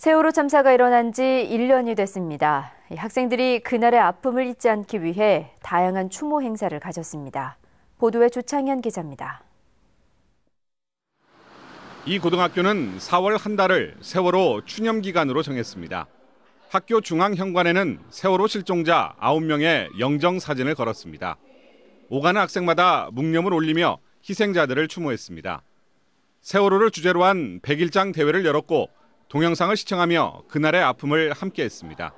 세월호 참사가 일어난 지 1년이 됐습니다. 학생들이 그날의 아픔을 잊지 않기 위해 다양한 추모 행사를 가졌습니다. 보도에 조창현 기자입니다. 이 고등학교는 4월 한 달을 세월호 추념 기간으로 정했습니다. 학교 중앙 현관에는 세월호 실종자 9명의 영정 사진을 걸었습니다. 오가는 학생마다 묵념을 올리며 희생자들을 추모했습니다. 세월호를 주제로 한 100일장 대회를 열었고 동영상을 시청하며 그날의 아픔을 함께했습니다.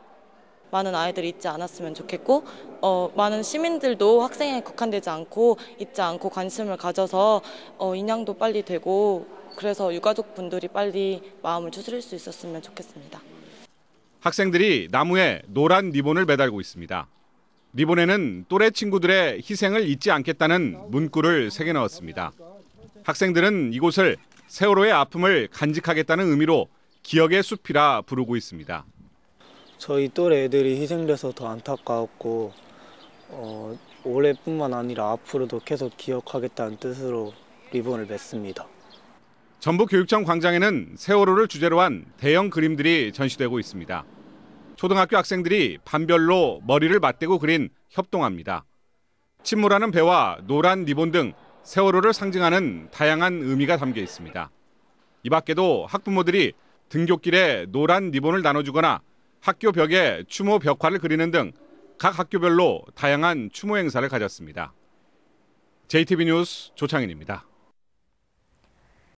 많은 아이들이 잊지 않았으면 좋겠고 어, 많은 시민들도 학생에 국한되지 않고 잊지 않고 관심을 가져서 어, 인양도 빨리 되고 그래서 유가족 분들이 빨리 마음을 추스릴 수 있었으면 좋겠습니다. 학생들이 나무에 노란 리본을 매달고 있습니다. 리본에는 또래 친구들의 희생을 잊지 않겠다는 문구를 새겨 넣었습니다. 학생들은 이곳을 세월호의 아픔을 간직하겠다는 의미로 기억의 숲이라 부르고 있습니다. 저희 또래 애들이 희생돼서 더 안타까웠고 어, 올해뿐만 아니라 앞으로도 계속 기억하겠다는 뜻으로 리본을 맺습니다. 전북교육청 광장에는 세월호를 주제로 한 대형 그림들이 전시되고 있습니다. 초등학교 학생들이 반별로 머리를 맞대고 그린 협동합니다. 침몰하는 배와 노란 리본 등 세월호를 상징하는 다양한 의미가 담겨 있습니다. 이 밖에도 학부모들이 등굣길에 노란 리본을 나눠주거나 학교 벽에 추모 벽화를 그리는 등 각 학교별로 다양한 추모 행사를 가졌습니다. JTB 뉴스 조창인입니다.